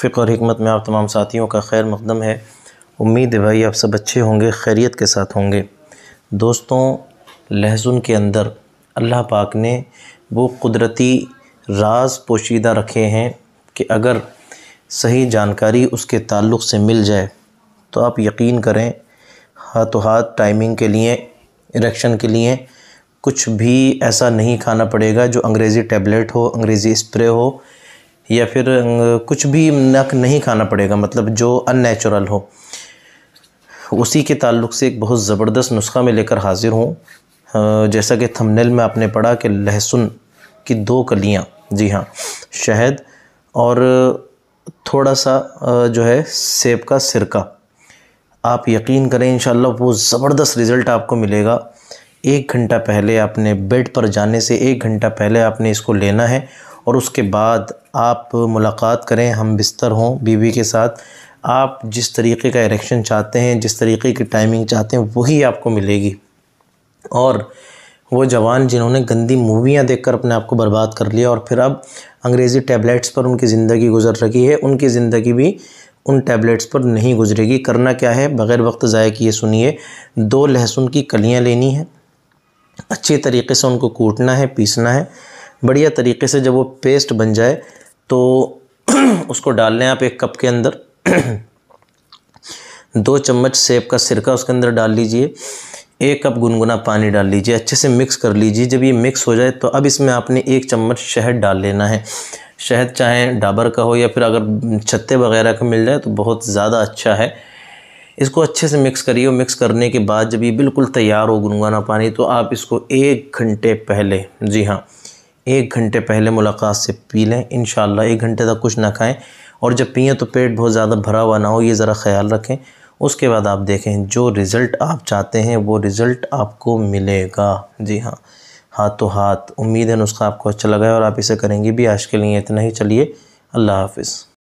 फ़िक्र और हमत में आप तमाम साथियों का खैर मकदम है उम्मीद है भाई आप सब अच्छे होंगे खैरियत के साथ होंगे दोस्तों लहसुन के अंदर अल्लाह पाक ने वो कुदरती राज पोशीदा रखे हैं कि अगर सही जानकारी उसके ताल्लुक़ से मिल जाए तो आप यकीन करें हाथों हाथ टाइमिंग के लिए इरेक्शन के लिए कुछ भी ऐसा नहीं खाना पड़ेगा जो अंग्रेज़ी टैबलेट हो अंग्रेज़ी स्प्रे हो या फिर अं, कुछ भी नक नहीं खाना पड़ेगा मतलब जो अननेचुरल हो उसी के ताल्लुक से एक बहुत ज़बरदस्त नुस्खा मैं लेकर हाज़िर हूँ अं, जैसा कि थंबनेल में आपने पढ़ा कि लहसुन की दो कलियाँ जी हाँ शहद और थोड़ा सा जो है सेब का सिरका आप यकीन करें इन वो ज़बरदस्त रिज़ल्ट आपको मिलेगा एक घंटा पहले आपने बेड पर जाने से एक घंटा पहले आपने इसको लेना है और उसके बाद आप मुलाकात करें हम बिस्तर हों बीवी के साथ आप जिस तरीके का इरेक्शन चाहते हैं जिस तरीके की टाइमिंग चाहते हैं वही आपको मिलेगी और वो जवान जिन्होंने गंदी मूवियाँ देखकर अपने आप को बर्बाद कर लिया और फिर अब अंग्रेज़ी टैबलेट्स पर उनकी ज़िंदगी गुजर रही है उनकी ज़िंदगी भी उन टैबलेट्स पर नहीं गुजरेगी करना क्या है बग़ैर वक्त ज़ाय किए सुनिए दो लहसुन की कलियाँ लेनी है अच्छे तरीके से उनको कूटना है पीसना है बढ़िया तरीके से जब वो पेस्ट बन जाए तो उसको डाल लें आप एक कप के अंदर दो चम्मच सेब का सिरका उसके अंदर डाल लीजिए एक कप गुनगुना पानी डाल लीजिए अच्छे से मिक्स कर लीजिए जब ये मिक्स हो जाए तो अब इसमें आपने एक चम्मच शहद डाल लेना है शहद चाहे डाबर का हो या फिर अगर छत्ते वगैरह का मिल जाए तो बहुत ज़्यादा अच्छा है इसको अच्छे से मिक्स करिए मिक्स करने के बाद जब ये बिल्कुल तैयार हो गुनगुना पानी तो आप इसको एक घंटे पहले जी हाँ एक घंटे पहले मुलाकात से पी लें इन एक घंटे तक कुछ ना खाएं और जब पिए तो पेट बहुत ज़्यादा भरा हुआ ना हो ये ज़रा ख्याल रखें उसके बाद आप देखें जो रिज़ल्ट आप चाहते हैं वो रिज़ल्ट आपको मिलेगा जी हाँ हाथों तो हाथ उम्मीद है नुस्खा आपको अच्छा लगा है और आप इसे करेंगे भी आज के लिए इतना ही चलिए अल्लाह हाफिज़